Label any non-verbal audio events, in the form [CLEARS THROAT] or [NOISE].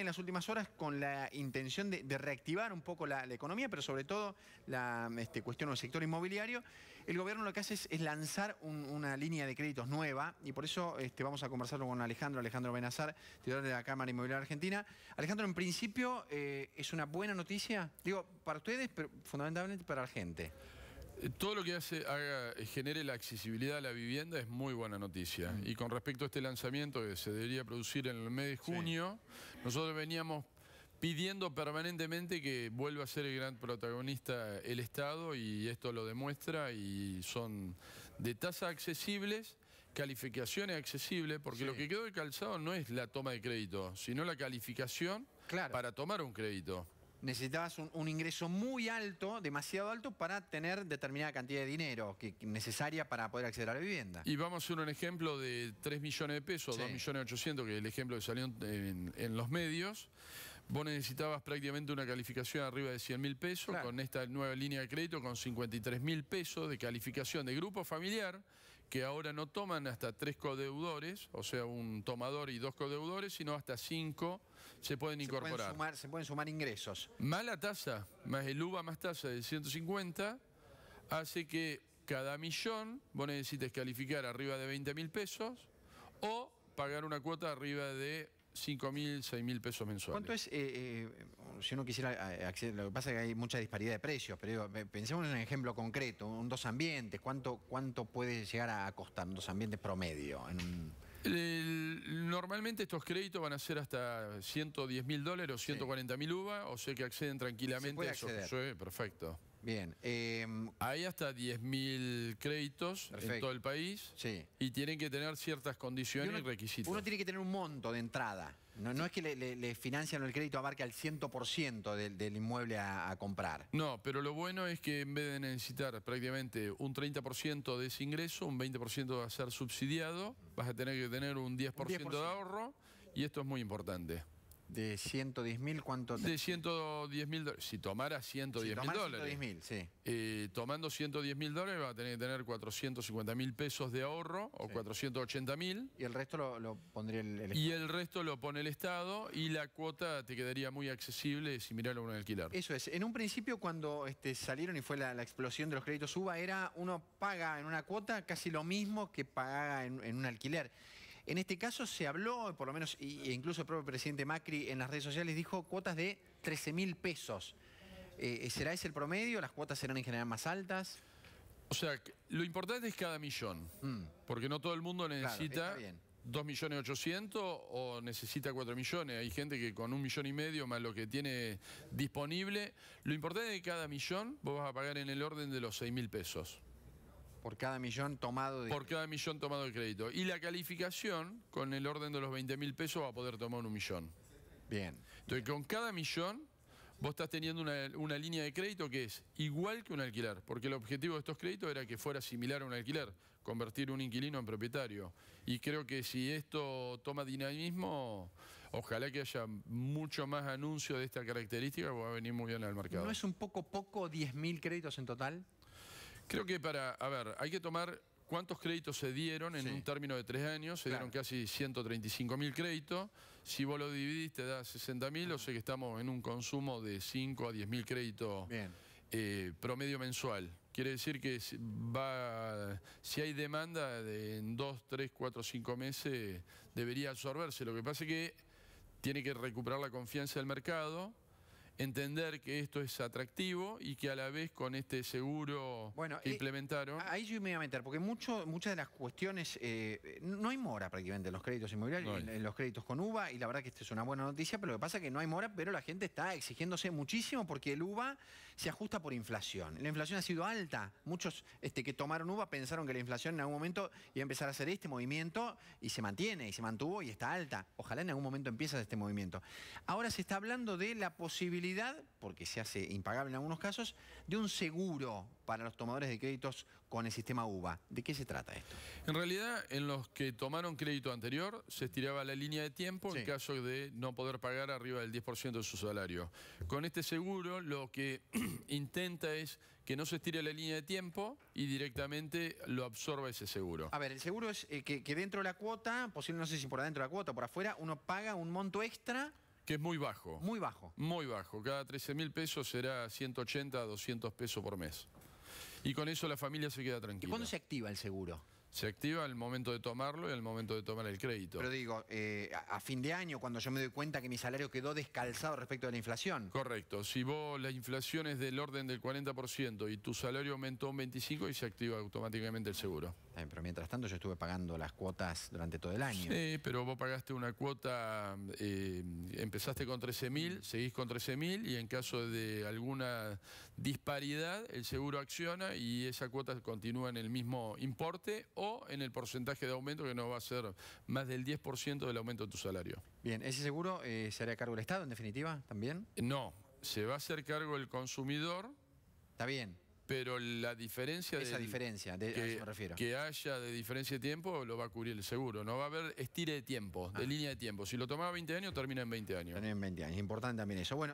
en las últimas horas con la intención de, reactivar un poco la, economía, pero sobre todo la este, cuestión del sector inmobiliario. El gobierno lo que hace es, lanzar una línea de créditos nueva y por eso este, vamos a conversarlo con Alejandro, Alejandro Benazar, titular de la Cámara Inmobiliaria Argentina. Alejandro, en principio, eh, ¿es una buena noticia? Digo, para ustedes, pero fundamentalmente para la gente. Todo lo que hace, haga, eh, genere la accesibilidad a la vivienda es muy buena noticia. Mm. Y con respecto a este lanzamiento que se debería producir en el mes de junio, nosotros veníamos pidiendo permanentemente que vuelva a ser el gran protagonista el Estado y esto lo demuestra y son de tasas accesibles, calificaciones accesibles, porque lo que quedó de calzado no es la toma de crédito, sino la calificación para tomar un crédito necesitabas un, ingreso muy alto, demasiado alto, para tener determinada cantidad de dinero que, necesaria para poder acceder a la vivienda. Y vamos a hacer un ejemplo de 3 millones de pesos, 2 millones 800, que es el ejemplo que salió en los medios. Vos necesitabas prácticamente una calificación arriba de 100 mil pesos, con esta nueva línea de crédito con 53 mil pesos de calificación de grupo familiar, que ahora no toman hasta tres codeudores, o sea, un tomador y dos codeudores, sino hasta cinco se pueden incorporar. Se pueden sumar, se pueden sumar ingresos. Mala tasa, más el UBA más tasa de 150, hace que cada millón vos necesites calificar arriba de 20 mil pesos o pagar una cuota arriba de 5 mil, 6 mil pesos mensuales. ¿Cuánto es, eh, eh, si uno quisiera eh, acceder, lo que pasa es que hay mucha disparidad de precios, pero pensemos en un ejemplo concreto, un dos ambientes, ¿cuánto, cuánto puede llegar a costar un dos ambientes promedio? normalmente estos créditos van a ser hasta 110 mil dólares o 140 mil uvas. o sea que acceden tranquilamente. a eso. perfecto. Bien. Eh, Hay hasta 10.000 créditos en todo el país sí. y tienen que tener ciertas condiciones y, requisitos. Uno tiene que tener un monto de entrada. No, no es que le, le, le, financian el crédito abarque al 100% del, del inmueble a, comprar. No, pero lo bueno es que en vez de necesitar prácticamente un 30% de ese ingreso, un 20% va a ser subsidiado, vas a tener que tener un 10%. de ahorro y esto es muy importante. ¿De 110 mil cuánto? De 110 mil dólares. Si tomara 110 mil dólares. 110 sí. Eh, tomando 110 mil dólares va a tener que tener 450 mil pesos de ahorro o 480 mil. Y el resto lo, pondría el, Estado. Y el resto lo pone el Estado y la cuota te quedaría muy accesible si mirarlo a un alquiler. Eso es. En un principio cuando este, salieron y fue la, explosión de los créditos UBA era uno paga en una cuota casi lo mismo que paga en un alquiler. En este caso se habló, por lo menos, e incluso el propio presidente Macri en las redes sociales dijo cuotas de 13 mil pesos. Eh, eh, ¿Será ese el promedio? ¿Las cuotas serán en general más altas? O sea, lo importante es cada millón, mm. porque no todo el mundo necesita 2.800.000 o necesita 4 millones. Hay gente que con un millón y medio más lo que tiene disponible, lo importante es que cada millón vos vas a pagar en el orden de los 6.000 pesos. Por cada millón tomado de Por cada millón tomado de crédito. Y la calificación, con el orden de los 20 mil pesos, va a poder tomar un millón. Bien. Entonces, con cada millón, vos estás teniendo una, línea de crédito que es igual que un alquiler, porque el objetivo de estos créditos era que fuera similar a un alquiler, convertir un inquilino en propietario. Y creo que si esto toma dinamismo, ojalá que haya mucho más anuncio de esta característica, va a venir muy bien al mercado. ¿No es un poco poco mil créditos en total? Creo que para, a ver, hay que tomar cuántos créditos se dieron en un término de tres años, se dieron casi 135 mil créditos, si vos lo dividís te da 60 mil, o sea que estamos en un consumo de 5 a 10 mil créditos eh, promedio mensual. Quiere decir que va, si hay demanda de, en 2, 3, 4, cinco meses debería absorberse. Lo que pasa es que tiene que recuperar la confianza del mercado entender que esto es atractivo y que a la vez con este seguro implementaron... Ahí yo me voy a meter, porque mucho, muchas de las cuestiones... Eh, no hay mora prácticamente en los créditos inmobiliarios, en, en, los créditos con UBA, y la verdad que esta es una buena noticia, pero lo que pasa es que no hay mora, pero la gente está exigiéndose muchísimo porque el UBA se ajusta por inflación. La inflación ha sido alta. Muchos este, que tomaron uva pensaron que la inflación en algún momento iba a empezar a hacer este movimiento y se mantiene y se mantuvo y está alta. Ojalá en algún momento empiece este movimiento. Ahora se está hablando de la posibilidad, porque se hace impagable en algunos casos, de un seguro para los tomadores de créditos con el sistema UBA. ¿De qué se trata esto? En realidad, en los que tomaron crédito anterior, se estiraba la línea de tiempo en caso de no poder pagar arriba del 10% de su salario. Con este seguro, lo que [CLEARS THROAT] intenta es que no se estire la línea de tiempo y directamente lo absorba ese seguro. A ver, el seguro es eh, que, dentro de la cuota, posible no sé si por dentro de la cuota o por afuera, uno paga un monto extra... Que es muy bajo. Muy bajo. Muy bajo. Cada 13 mil pesos será 180 a 200 pesos por mes. Y con eso la familia se queda tranquila. ¿Y cuándo se activa el seguro? se activa al momento de tomarlo y al momento de tomar el crédito. Pero digo, eh, a fin de año, cuando yo me doy cuenta que mi salario quedó descalzado respecto a la inflación. Correcto. Si vos la inflación es del orden del 40% y tu salario aumentó un 25% y se activa automáticamente el seguro. pero mientras tanto yo estuve pagando las cuotas durante todo el año. Sí, pero vos pagaste una cuota, eh, empezaste con 13.000, seguís con 13.000 y en caso de alguna disparidad, el seguro acciona y esa cuota continúa en el mismo importe o en el porcentaje de aumento que no va a ser más del 10% del aumento de tu salario. Bien, ¿ese seguro eh, se hará cargo el Estado en definitiva también? Eh, no, se va a hacer cargo el consumidor. Está bien. Pero la diferencia... Esa diferencia, de, eso me refiero. Que haya de diferencia de tiempo lo va a cubrir el seguro. No va a haber estire de tiempo, de ah. línea de tiempo. Si lo tomaba 20 años, termina en 20 años. Termina en 20 años. Importante también eso. Bueno.